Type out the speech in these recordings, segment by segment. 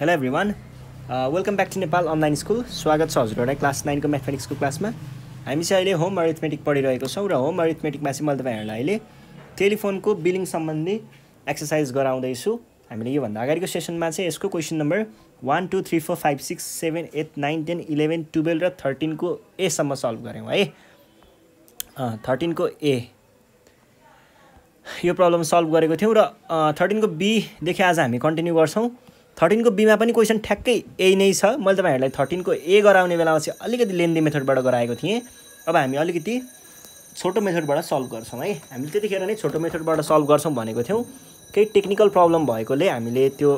hello everyone welcome back to Nepal online school स्वागत छ हजुरहरूलाई क्लास नाइनको म्याथमेटिक्सको क्लासमा हामी चाहिँ अहिले होम अरिथमेटिक पढिरहेको छौँ र होम अरिथमेटिकमा चाहिँ मैले तपाईँहरूलाई अहिले टेलिफोनको बिलिङ सम्बन्धी एक्सर्साइज गराउँदैछु हामीले योभन्दा अगाडिको सेसनमा चाहिँ यसको question number one two three four five six seven eight nine ten eleven twelve र थर्टिनको एसम्म सल्भ गऱ्यौँ है थर्टिनको ए यो प्रब्लम सल्भ गरेको थियौँ र थर्टिनको बीदेखि आज हामी कन्टिन्यू गर्छौँ थर्टिनको बीमा पनि क्वेसन ठ्याक्कै यही नै छ मैले तपाईँहरूलाई थर्टिनको ए गराउने बेलामा चाहिँ अलिकति लेन्दी मेथडबाट गराएको थिएँ अब हामी अलिकति छोटो मेथडबाट सल्भ गर्छौँ है हामीले त्यतिखेर नै छोटो मेथडबाट सल्भ गर्छौँ भनेको थियौँ केही टेक्निकल प्रब्लम भएकोले हामीले त्यो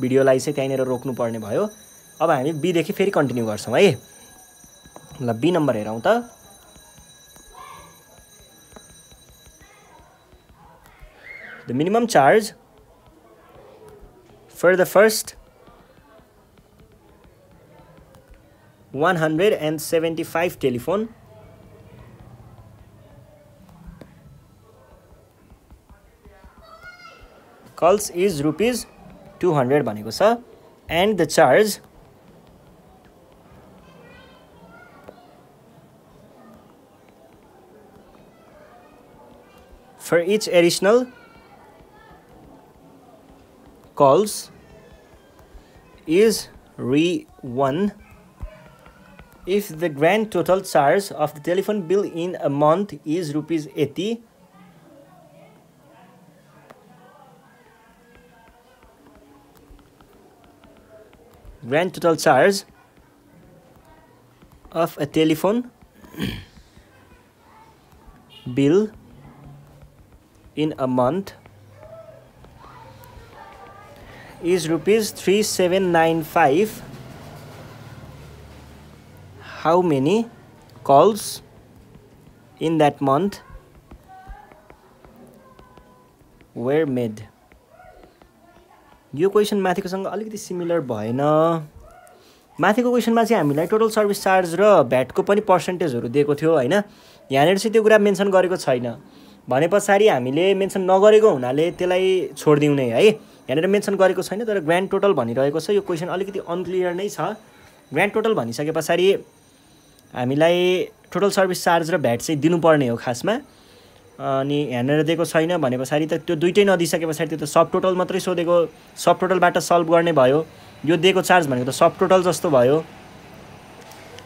भिडियोलाई चाहिँ त्यहीँनिर रोक्नुपर्ने भयो अब हामी बीदेखि फेरि कन्टिन्यू गर्छौँ है ल बी नम्बर हेरौँ त the minimum charge for the first 175 telephone calls is rupees two hundred भनेको छ and the charge for each additional calls is RE1 if the grand total charge of the telephone bill in a month is rupees 80 grand total charge of a telephone bill in a month is rupees 3795 how many calls in that month were made यो question माथिकोसँग अलिकति similar भएन माथिको क्वेसनमा चाहिँ हामीलाई total service charge र भ्याटको पनि पर्सेन्टेजहरू दिएको थियो होइन यहाँनिर चाहिँ त्यो कुरा मेन्सन गरेको छैन भने पछाडि हामीले मेन्सन नगरेको हुनाले त्यसलाई छोडिदिउने है यहाँनिर मेन्सन गरेको छैन तर ग्रान्ड टोटल भनिरहेको छ यो क्वेसन अलिकति अनक्लियर नै छ ग्रान्ड टोटल भनिसके पछाडि हामीलाई टोटल सर्भिस चार्ज र भ्याट चाहिँ दिनुपर्ने हो खासमा अनि यहाँनिर दिएको छैन भने पछाडि त त्यो दुइटै नदिइसके पछाडि त्यो त सब टोटल मात्रै सोधेको सब टोटलबाट सल्भ गर्ने भयो यो दिएको चार्ज भनेको त सब टोटल जस्तो भयो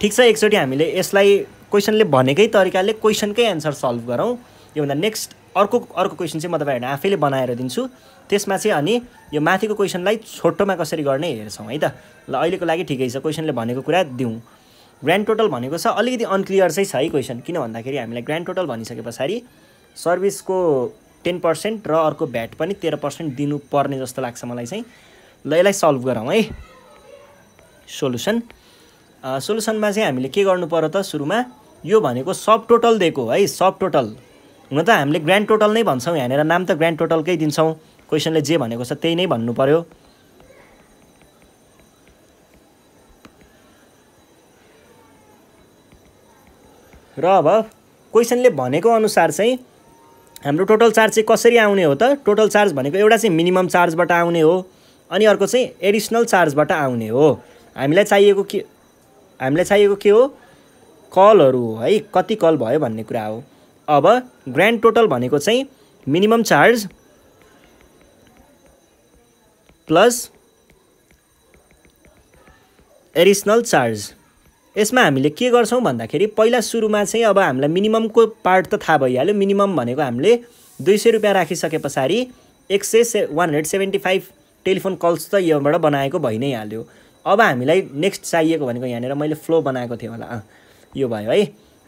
ठिक छ एकचोटि हामीले यसलाई क्वेसनले भनेकै तरिकाले क्वेसनकै एन्सर सल्भ गरौँ योभन्दा नेक्स्ट अर्को अर्को क्वेसन चाहिँ म तपाईँहरूले आफैले बनाएर दिन्छु त्यसमा चाहिँ अनि यो माथिको क्वेसनलाई छोटोमा कसरी गर्ने हेर्छौँ है त ल अहिलेको लागि ठिकै छ क्वेसनले भनेको कुरा दिउँ ग्रान्ड टोटल भनेको छ अलिकति अनक्लियर चाहिँ छ है क्वेसन किन भन्दाखेरि हामीलाई ग्रान्ड टोटल भनिसके पछाडि सर्भिसको टेन पर्सेन्ट र अर्को भ्याट पनि तेह्र पर्सेन्ट दिनुपर्ने जस्तो लाग्छ मलाई चाहिँ ल यसलाई सल्भ गरौँ है सोलुसन सोलुसनमा चाहिँ हामीले के गर्नु पर्यो त सुरुमा यो भनेको सब टोटल दिएको है सब टोटल हुन त हामीले ग्रान्ड टोटल नै भन्छौँ यहाँनिर नाम त ग्रान्ड टोटलकै दिन्छौँ क्वेसनले जे भनेको छ त्यही नै भन्नु पऱ्यो र अब क्वेसनले भनेको अनुसार चाहिँ हाम्रो टोटल चार्ज चाहिँ कसरी आउने हो त टोटल चार्ज भनेको एउटा चाहिँ मिनिमम चार्जबाट आउने हो अनि अर्को चाहिँ एडिसनल चार्जबाट आउने हो हामीलाई चाहिएको के हामीलाई चाहिएको के हो कलहरू है कति कल भयो भन्ने कुरा हो अब ग्रान्ड टोटल भनेको चाहिँ minimum charge plus additional charge यसमा हामीले के गर्छौँ भन्दाखेरि पहिला सुरुमा चाहिँ अब हामीलाई मिनिममको पार्ट त थाहा भइहाल्यो मिनिमम भनेको हामीले दुई सय रुपियाँ राखिसके पछाडि एक सय से one hundred seventy five telephone calls त योबाट बनाएको भइ नै हाल्यो अब हामीलाई नेक्स्ट चाहिएको भनेको यहाँनिर मैले फ्लो बनाएको थिएँ होला यो भयो है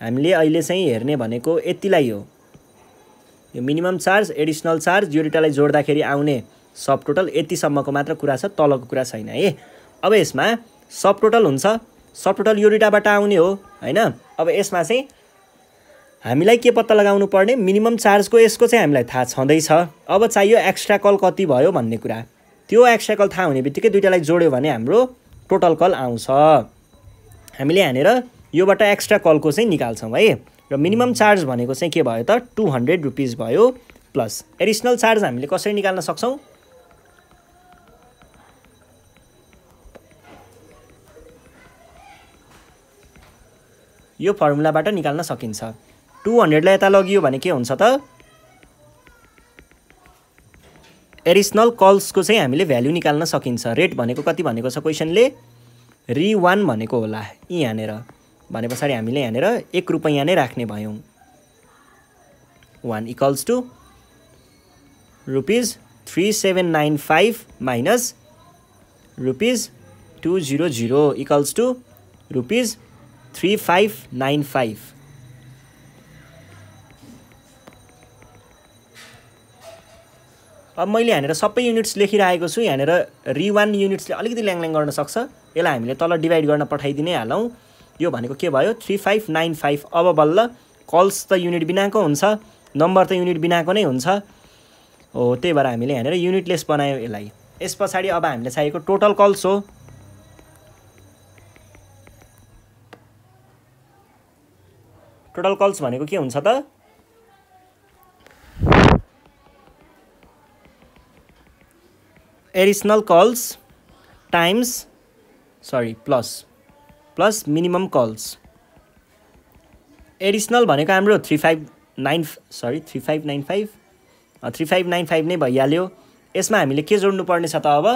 हामीले अहिले चाहिँ हेर्ने भनेको यतिलाई हो यो मिनिमम चार्ज एडिसनल चार्ज यो जोड्दाखेरि आउने सब टोटल यतिसम्मको मात्र कुरा छ तलको कुरा छैन है अब यसमा सब टोटल हुन्छ सब टोटल यो आउने हो होइन अब यसमा चाहिँ हामीलाई के पत्ता लगाउनु पर्ने मिनिमम चार्जको यसको चाहिँ हामीलाई थाहा छँदैछ अब चाहियो एक्स्ट्रा कल कति भयो भन्ने कुरा त्यो एक्स्ट्रा कल थाहा हुने बित्तिकै दुइटालाई जोड्यो भने हाम्रो टोटल कल आउँछ हामीले यहाँनिर योबाट एक्स्ट्रा कलको चाहिँ निकाल्छौँ है र मिनिमम चार्ज भनेको चाहिँ के भयो त टु हन्ड्रेड रुपिज भयो प्लस एडिसनल चार्ज हामीले कसरी निकाल्न सक्छौँ यो फर्मुलाबाट निकाल्न सकिन्छ टु हन्ड्रेडलाई यता लगियो भने के हुन्छ त एडिसनल कल्सको चाहिँ हामीले भ्याल्यु निकाल्न सकिन्छ रेट भनेको कति भनेको छ क्वेसनले रि वान भनेको होला यहाँनिर भने पछाडि हामीले यहाँनिर एक रुपियाँ नै राख्ने भयौँ one equals to rupees three seven nine five minus rupees two zero zero equals to rupees three five nine five अब मैले यहाँनिर सबै युनिट्स लेखिरहेको छु यहाँनिर रिवान युनिट्सले अलिकति ल्याङल्याङ गर्न सक्छ यसलाई हामीले तल डिभाइड गर्न पठाइदिनै हालौँ यो भनेको के भयो थ्री फाइभ नाइन फाइभ अब बल्ल कल्स त युनिट बिनाको हुन्छ नम्बर त युनिट बिनाको नै हुन्छ हो त्यही भएर हामीले यहाँनिर युनिटलेस बनायो यसलाई यस पछाडि अब हामीले चाहिएको टोटल कल्स हो टोटल कल्स भनेको के हुन्छ त additional calls times sorry plus plus minimum calls additional भनेको हाम्रो three five nine sorry three five nine five three five nine five नै भइहाल्यो यसमा हामीले के जोड्नुपर्ने छ त अब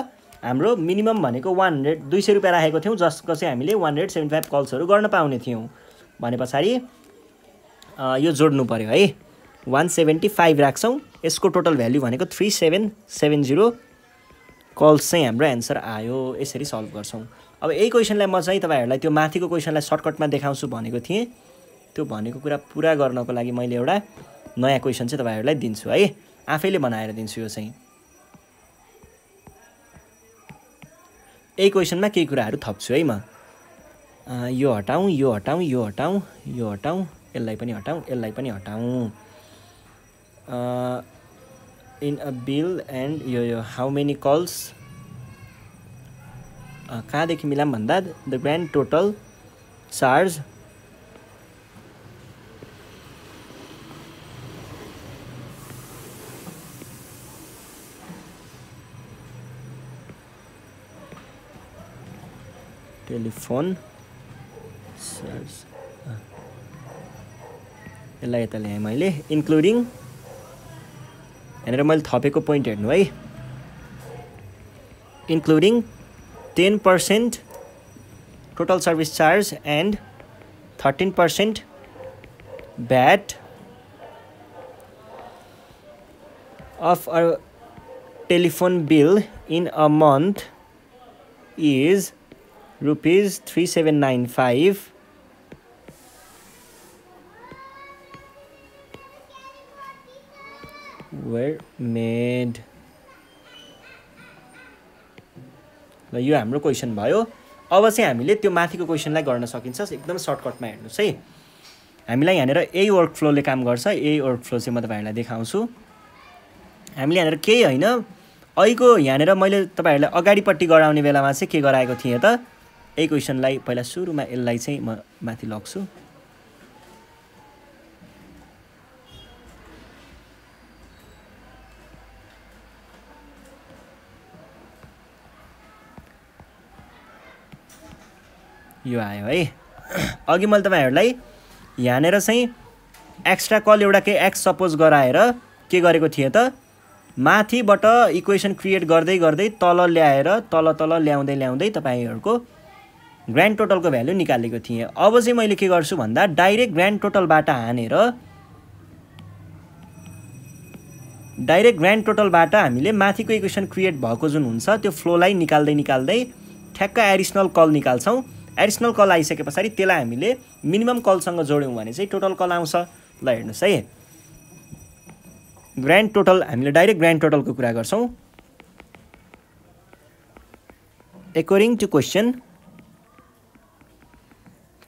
हाम्रो मिनिमम भनेको वान हन्ड्रेड दुई सय रुपियाँ राखेको थियौँ जसको चाहिँ हामीले वान हन्ड्रेड सेभेन्टी फाइभ कल्सहरू गर्न पाउने थियौँ भने पछाडि यो जोड्नु पऱ्यो है वान सेभेन्टी फाइभ राख्छौँ यसको टोटल भ्याल्यु भनेको three seven seven zero calls चाहिँ हाम्रो एन्सर आयो यसरी सल्भ गर्छौँ अब यही क्वेसनलाई म चाहिँ तपाईँहरूलाई त्यो माथिको क्वेसनलाई सर्टकटमा देखाउँछु भनेको थिएँ त्यो भनेको कुरा पुरा गर्नको लागि मैले एउटा नयाँ क्वेसन चाहिँ तपाईँहरूलाई दिन्छु है आफैले बनाएर दिन्छु यो चाहिँ यही क्वेसनमा केही कुराहरू थप्छु है म यो हटाउँ यो हटाउँ यो हटाउँ यो हटाउँ यसलाई पनि हटाउँ यसलाई पनि हटाउँ इन अ बिल एन्ड यो यो हाउ मेनी कल्स कहाँदेखि मिलाम भन्दा the grand total charge telephone charge यसलाई यता ल्याएँ मैले इन्क्लुडिङ यहाँनिर मैले थपेको पोइन्ट हेर्नु है including 10% total service charge and 13% VAT of our telephone bill in a month is rupees 3795 were made र यो हाम्रो क्वेसन भयो अब चाहिँ हामीले त्यो माथिको क्वेसनलाई गर्न सकिन्छ एकदम सर्टकटमा हेर्नुहोस् है हामीलाई यहाँनिर यही वर्क फ्लोले काम गर्छ यही वर्क फ्लो चाहिँ म तपाईँहरूलाई देखाउँछु हामीले यहाँनिर केही होइन अहिलेको यहाँनिर मैले तपाईँहरूलाई अगाडिपट्टि गराउने बेलामा चाहिँ के गराएको थिएँ त यही क्वेसनलाई पहिला सुरुमा यसलाई चाहिँ म माथि लग्छु यो आयो है अघि मैले तपाईँहरूलाई यहाँनिर चाहिँ एक्स्ट्रा कल एउटा केही एक्स सपोज गराएर के गरेको थिएँ त माथिबाट इक्वेसन क्रिएट गर्दै गर्दै तल ल्याएर तल तल ल्याउँदै ल्याउँदै तपाईँहरूको ग्रान्ड टोटलको भ्यालु निकालेको थिएँ अब चाहिँ मैले के गर्छु भन्दा डाइरेक्ट ग्रान्ड टोटलबाट हानेर डाइरेक्ट ग्रान्ड टोटलबाट हामीले माथिको इक्वेसन क्रिएट भएको जुन हुन्छ त्यो फ्लोलाई निकाल्दै निकाल्दै ठ्याक्क एडिसनल कल निकाल्छौँ एडिसनल कल आइसके पछाडि त्यसलाई हामीले मिनिमम कलसँग जोड्यौँ भने चाहिँ टोटल कल आउँछ ल हेर्नुहोस् है ग्रान्ड टोटल हामीले डाइरेक्ट ग्रान्ड टोटलको कुरा गर्छौँ एकर्डिङ टु क्वेसन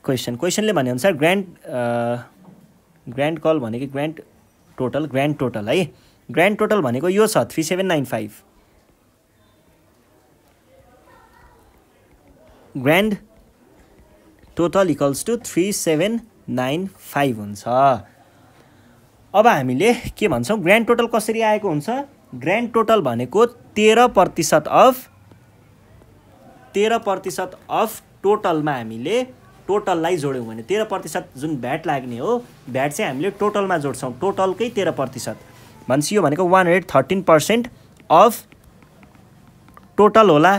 क्वेसन क्वेसनले भनेअनुसार ग्रान्ड ग्रान्ड कल भनेको ग्रान्ड टोटल ग्रान्ड टोटल है ग्रान्ड टोटल भनेको यो छ three seven nine five grand total equals to three seven nine five हुन्छ अब हामीले के भन्छौँ ग्रान्ड टोटल कसरी आएको हुन्छ ग्रान्ड टोटल भनेको तेह्र प्रतिशत अफ तेह्र प्रतिशत अफ टोटलमा हामीले टोटललाई जोड्यौँ भने तेह्र प्रतिशत जुन भ्याट लाग्ने हो भ्याट चाहिँ हामीले टोटलमा जोड्छौँ टोटलकै तेह्र प्रतिशत भनेपछि यो भनेको one hundred thirteen percent of total होला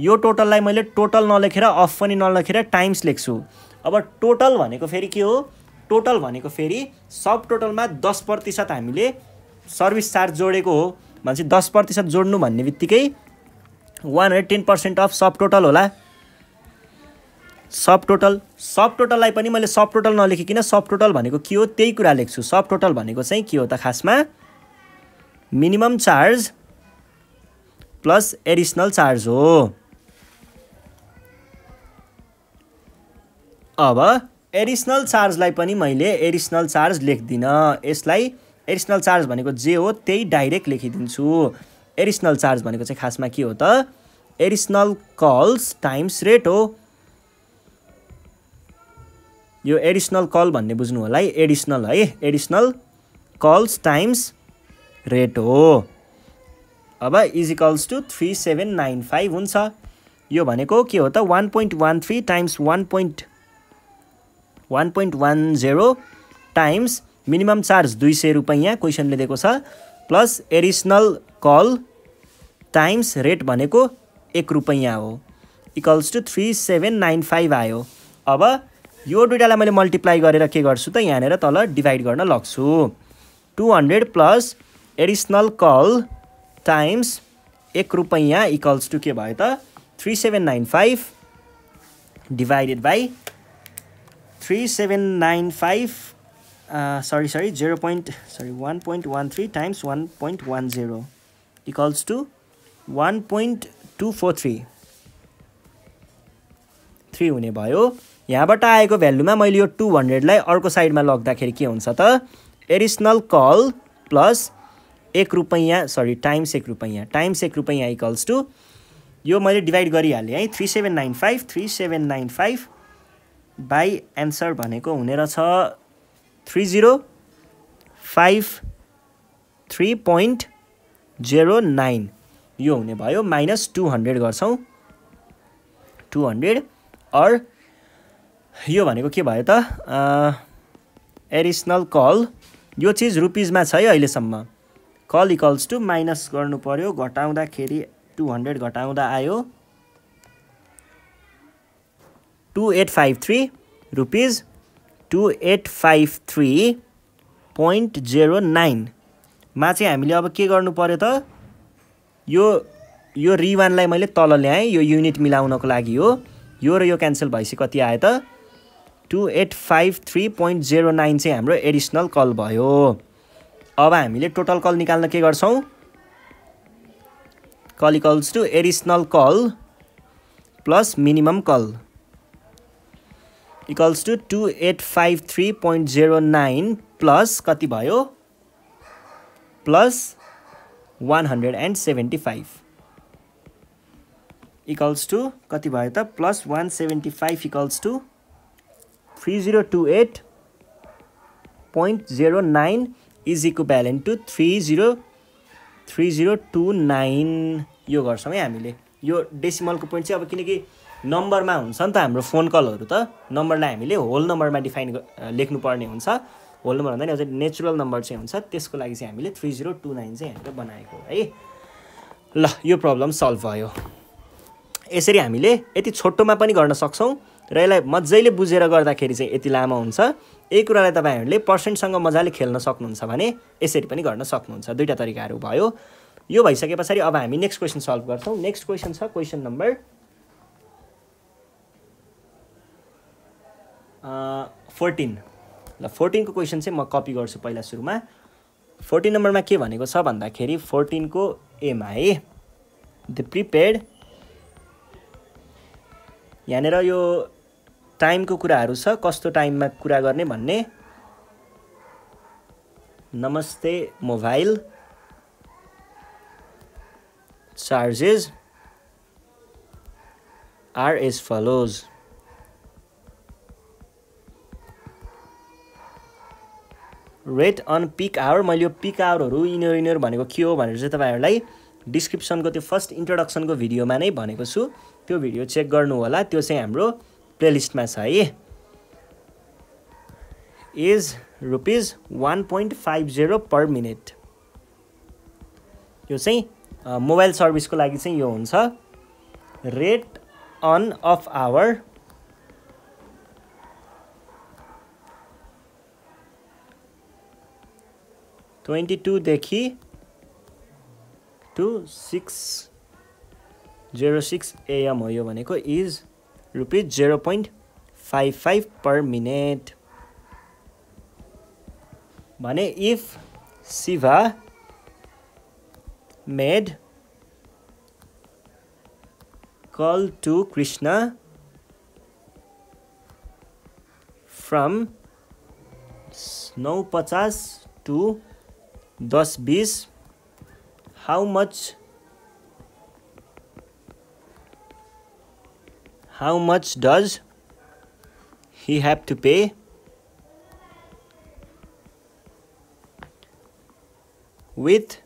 यो टोटललाई मैले टोटल नलेखेर अफ पनि नलेखेर टाइम्स लेख्छु अब टोटल भनेको फेरि के हो टोटल भनेको फेरि सब टोटलमा दस प्रतिशत हामीले सर्भिस चार्ज जोडेको हो भनेपछि दस प्रतिशत जोड्नु भन्ने बित्तिकै one hundred ten percent of subtotal होला सब टोटल सब टोटललाई पनि मैले सब टोटल नलेखिकन सब टोटल भनेको के हो त्यही कुरा लेख्छु सब टोटल भनेको चाहिँ के हो त खासमा minimum charge plus additional charge हो अब एडिसनल चार्जलाई पनि मैले एडिसनल चार्ज लेख्दिनँ यसलाई एडिसनल चार्ज भनेको जे हो त्यही डाइरेक्ट लेखिदिन्छु एडिसनल चार्ज भनेको चाहिँ खासमा के हो त एडिसनल कल्स टाइम्स रेट हो यो एडिसनल कल भन्ने बुझ्नु होला है एडिसनल है एडिसनल कल्स टाइम्स रेट हो अब equals to three seven nine five हुन्छ यो भनेको के हो त one point one three times one point one point one zero times minimum charge दुई सय रुपैयाँ क्वेसनले दिएको छ plus additional call times rate भनेको एक रुपैयाँ हो equals to three seven nine five आयो अब यो दुइटालाई मैले मल्टिप्लाई गरेर के गर्छु त यहाँनिर तल डिभाइड गर्न लग्छु two hundred plus additional call times एक रुपैयाँ इक्वल्स टु के भयो त three seven nine five divided by three seven nine five sorry sorry zero point sorry one point one three times one point one zero equals to one point two four three three हुने भयो यहाँबाट आएको भ्यालुमा मैले यो to हन्ड्रेडलाई अर्को साइडमा लग्दाखेरि के हुन्छ त एडिसनल कल प्लस एक रुपैयाँ सरी टाइम्स एक रुपैयाँ टाइम्स एक रुपैयाँ इक्वल्स टु यो मैले डिभाइड गरिहालेँ है three seven nine five three seven nine five by answer भनेको हुने रहेछ three zero five three point zero nine यो हुने भयो माइनस टू हन्ड्रेड गर्छौँ टु हन्ड्रेड अर यो भनेको के भयो त एडिसनल कल यो चिज रुपिजमा छ है अहिलेसम्म कल इक्वल्स टु माइनस गर्नु पऱ्यो घटाउँदाखेरि टु हन्ड्रेड घटाउँदा आयो टु एट फाइभ थ्री चाहिँ हामीले अब के गर्नु पऱ्यो त यो यो रिवानलाई मैले तल ल्याएँ यो युनिट मिलाउनको लागि हो यो र यो क्यान्सल भएपछि कति आयो त 2853.09 चाहिँ हाम्रो एडिसनल कल भयो अब हामीले टोटल कल निकाल्न के गर्छौँ call equals to additional call plus minimum call equals to two eight five three point zero nine plus कति भयो plus one hundred and seventy five equals to कति भयो त plus one seventy five equals to three zero two eight point zero nine is balance to three zero three zero two nine यो गर्छौँ है हामीले यो डेसिमलको पोइन्ट चाहिँ अब किनकि नम्बरमा हुन्छ नि त हाम्रो फोन कलहरू त नम्बरलाई हामीले होल नम्बरमा डिफाइन लेख्नुपर्ने हुन्छ होल नम्बर भन्दा नि अझै नेचुरल नम्बर चाहिँ हुन्छ त्यसको लागि चाहिँ हामीले थ्री जिरो टू नाइन चाहिँ हामीले बनाएको है ल यो प्रब्लम सल्भ भयो यसरी हामीले यति छोटोमा पनि गर्न सक्छौँ र यसलाई मजाले बुझेर गर्दाखेरि चाहिँ यति लामो हुन्छ यही कुरालाई तपाईँहरूले पर्सेन्टसँग मजाले खेल्न सक्नुहुन्छ भने यसरी पनि गर्न सक्नुहुन्छ दुईवटा तरिकाहरू भयो यो भइसके पछाडि अब हामी नेक्स्ट क्वेसन सल्भ गर्छौँ नेक्स्ट क्वेसन छ क्वेसन नम्बर फोर्टिन ल फोर्टिनको क्वेसन चाहिँ म कपी गर्छु पहिला सुरुमा फोर्टिन नम्बरमा के भनेको छ भन्दाखेरि फोर्टिनको एमा है द प्रिपेड यहाँनिर यो टाइमको कुराहरू छ कस्तो टाइममा कुरा गर्ने भन्ने नमस्ते mobile charges are as follows rate on peak hour मैले यो पिक आवरहरू इनर इनर भनेको के हो भनेर चाहिँ तपाईँहरूलाई डिस्क्रिप्सनको त्यो फर्स्ट इन्ट्रोडक्सनको भिडियोमा नै भनेको छु त्यो भिडियो चेक गर्नु होला त्यो चाहिँ हाम्रो प्लेलिस्टमा छ है is rupees one point five zero per minute यो चाहिँ मोबाइल सर्भिसको लागि चाहिँ यो हुन्छ rate on off hour twenty टूदेखि to six zero six AM हो यो भनेको is rupees zero point five five per minute भने if Shiva made call to Krishna from नौ पचास टु दस bees how much how much does he have to pay with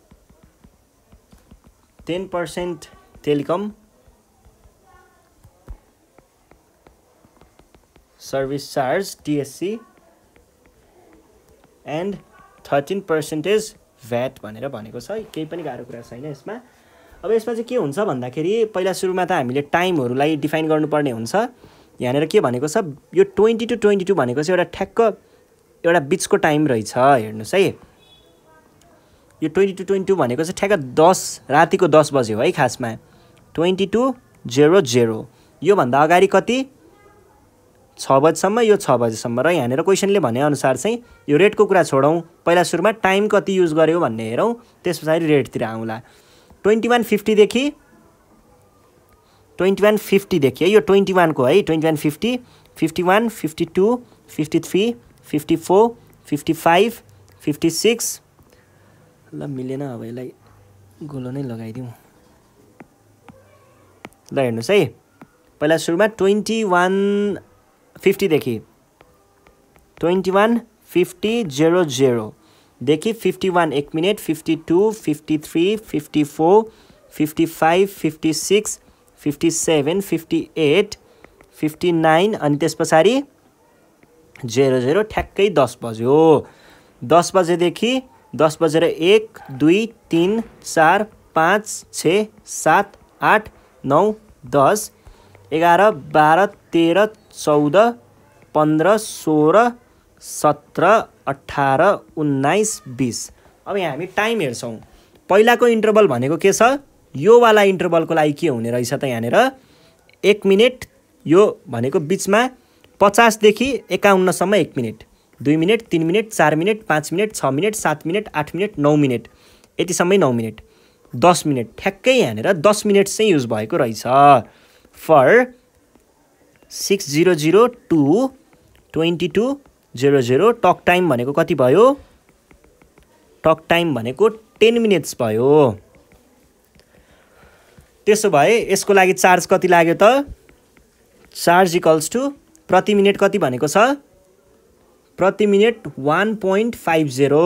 10% telecom service charge TSC and 13% is VAT भनेर भनेको छ केही पनि गाह्रो कुरा छैन यसमा अब यसमा चाहिँ के हुन्छ भन्दाखेरि पहिला सुरुमा त हामीले टाइमहरूलाई डिफाइन गर्नुपर्ने हुन्छ यहाँनिर के भनेको छ यो ट्वेन्टी टु ट्वेन्टी टू भनेको चाहिँ एउटा ठ्याक्क एउटा बिचको टाइम रहेछ हेर्नुहोस् है यो ट्वेन्टी टू ट्वेन्टी टू भनेको चाहिँ ठ्याक्क दस रातिको दस बज्यो है खासमा ट्वेन्टी टू जेरो जेरो योभन्दा अगाडि कति छ बजीसम्म यो छ बजीसम्म र यहाँनिर क्वेसनले भनेअनुसार चाहिँ यो रेटको कुरा छोडौँ पहिला सुरुमा टाइम कति युज गर्यो भन्ने हेरौँ त्यस पछाडि रेटतिर आउँला ट्वेन्टी वान फिफ्टीदेखि ट्वेन्टी वान फिफ्टीदेखि है यो ट्वेन्टी वानको है twenty one fifty fifty one fifty two fifty three fifty four fifty five fifty six ल मिलेन अब यसलाई गोलो नै लगाइदिउँ ल हेर्नुहोस् है पहिला सुरुमा ट्वेन्टी वान फिफ्टीदेखि ट्वेन्टी वान फिफ्टी जेरो जेरोदेखि फिफ्टी वान एक minute fifty two fifty three fifty four fifty five fifty six fifty seven fifty eight fifty nine अनि त्यस पछाडि जेरो जेरो ठ्याक्कै दस बज्यो दस बजेदेखि दस बजेर एक दुई तिन चार पाँच छ सात आठ नौ दस एघार बाह्र तेह्र चौध पन्ध्र सोह्र सत्र अठार उन्नाइस बिस अब यहाँ हामी टाइम हेर्छौँ पहिलाको इन्टरभल भनेको के छ योवाला इन्टरभलको लागि के हुने रहेछ त यहाँनिर एक मिनट यो भनेको बिचमा पचासदेखि एकाउन्नसम्म एक मिनट दुई मिनट तिन मिनट चार मिनट पाँच मिनट छ मिनट सात मिनट आठ मिनट नौ मिनट यतिसम्मै नौ मिनट दस मिनट ठ्याक्कै यहाँनिर दस मिनट चाहिँ युज भएको रहेछ for six zero zero to twenty two zero zero talk time भनेको कति भयो टक टाइम भनेको टेन मिनट्स भयो त्यसो भए यसको लागि चार्ज कति लाग्यो त चार्ज इक्वल्स टु प्रति मिनट कति भनेको छ प्रति minute one point five zero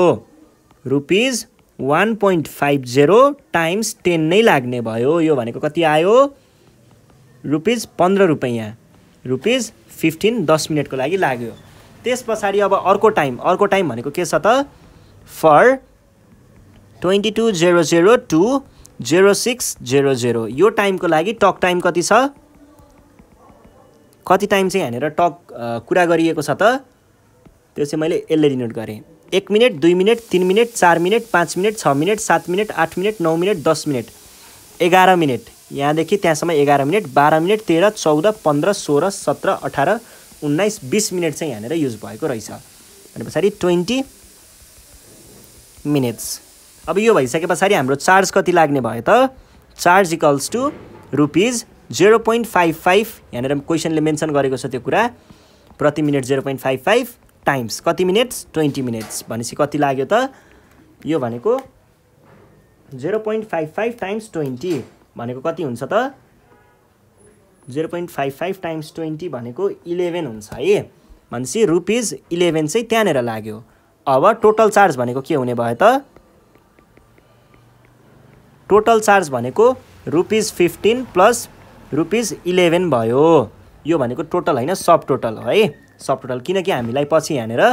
rupees one point five zero times ten नै लाग्ने भयो यो भनेको कति आयो रुपिज पन्ध्र रुपियाँ रुपिज फिफ्टिन दस मिनटको लागि लाग्यो त्यस पछाडि अब अर्को टाइम अर्को टाइम भनेको के छ त for twenty two zero zero two zero six zero zero यो टाइमको लागि टक टाइम कति छ कति टाइम चाहिँ यहाँनिर टक कुरा गरिएको छ त त्यो चाहिँ मैले यसले डिनोट गरेँ एक मिनट दुई मिनट तिन मिनट चार मिनट पाँच मिनट छ मिनट सात मिनट आठ मिनट नौ मिनट दस मिनट एघार मिनट यहाँदेखि त्यहाँसम्म एघार मिनट बाह्र मिनट तेह्र चौध पन्ध्र सोह्र सत्र अठार उन्नाइस बिस मिनट चाहिँ यहाँनिर युज भएको रहेछ भने पछाडि ट्वेन्टी मिनट्स अब यो भइसके पछाडि हाम्रो चार्ज कति लाग्ने भयो त charge equals to rupees zero point five five यहाँनिर क्वेसनले मेन्सन गरेको छ त्यो कुरा प्रति minute zero point five five times कति मिनट्स ट्वेन्टी मिनट्स भनेपछि कति लाग्यो त यो भनेको zero point five five times twenty भनेको कति हुन्छ त zero point five five times twenty भनेको इलेभेन हुन्छ है भनेपछि रुपिज इलेभेन चाहिँ त्यहाँनिर लाग्यो अब टोटल चार्ज भनेको के हुने भयो त टोटल चार्ज भनेको rupees fifteen plus rupees eleven भयो यो भनेको टोटल होइन सब टोटल हो है सब टोटल किनकि हामीलाई पछि यहाँनिर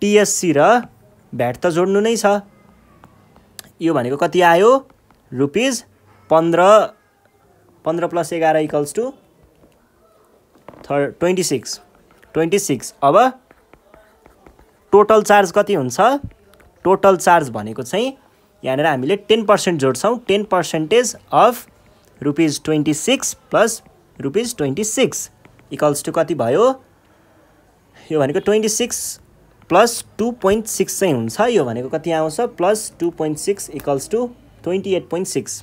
टिएससी र भ्याट त जोड्नु नै छ यो भनेको कति आयो रुपिज पन्ध्र पन्ध्र प्लस एघार equals to third twenty six twenty six अब टोटल चार्ज कति हुन्छ टोटल चार्ज भनेको चाहिँ यहाँनिर हामीले टेन पर्सेन्ट जोड्छौँ ten percentage of rupees twenty six plus rupees twenty six equals to कति भयो यो भनेको twenty six plus two point six चाहिँ हुन्छ यो भनेको कति आउँछ plus two point six equals two 28.6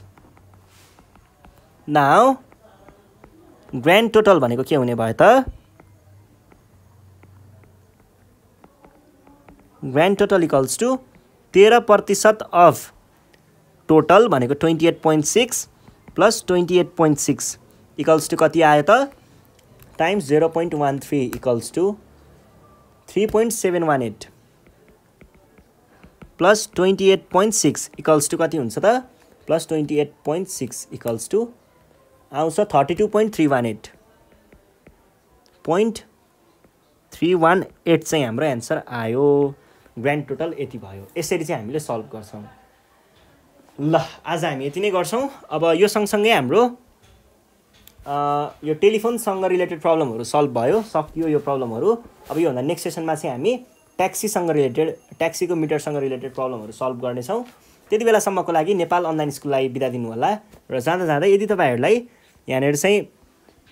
now grand total भनेको के हुने भयो त ग्रान्ड टोटल इक्वल्स टु तेह्र प्रतिशत अफ टोटल भनेको twenty eight point six plus twenty eight point six equals to कति आयो त times zero point one three equals to three point seven one eight plus twenty eight point six equals to कति हुन्छ त plus twenty eight point six equals to आउँछ thirty two point three one eight point three one eight चाहिँ हाम्रो answer आयो grand total यति भयो यसरी चाहिँ हामीले सल्भ गर्छौँ ल आज हामी यति नै गर्छौँ अब यो सँगसँगै हाम्रो यो टेलिफोनसँग रिलेटेड प्रब्लमहरू सल्भ भयो सकियो यो प्रब्लमहरू अब योभन्दा नेक्स्ट सेसनमा चाहिँ हामी ट्याक्सीसँग रिलेटेड ट्याक्सीको मिटरसँग रिलेटेड प्रब्लमहरू सल्भ गर्नेछौँ त्यति बेलासम्मको लागि नेपाल अनलाइन स्कुललाई बिदा दिनुहोला र जाँदा जाँदा यदि तपाईँहरूलाई यहाँनिर चाहिँ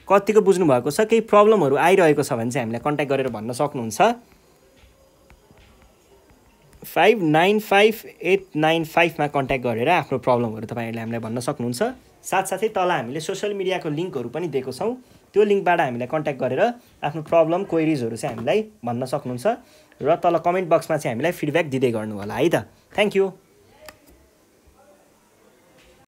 कतिको बुझ्नुभएको छ केही प्रब्लमहरू आइरहेको छ भने चाहिँ हामीलाई कन्ट्याक्ट गरेर भन्न सक्नुहुन्छ five nine five eight nine फाइभमा कन्ट्याक्ट गरेर आफ्नो प्रब्लमहरू तपाईँहरूले हामीलाई भन्न सक्नुहुन्छ साथसाथै तल हामीले सोसियल मिडियाको लिङ्कहरू पनि दिएको छौँ त्यो लिङ्कबाट हामीलाई कन्ट्याक्ट गरेर आफ्नो प्रब्लम क्वेरिजहरू चाहिँ हामीलाई भन्न सक्नुहुन्छ र तल कमेन्ट बक्समा चाहिँ हामीलाई फिडब्याक दिँदै गर्नु होला है त थ्याङ्क यू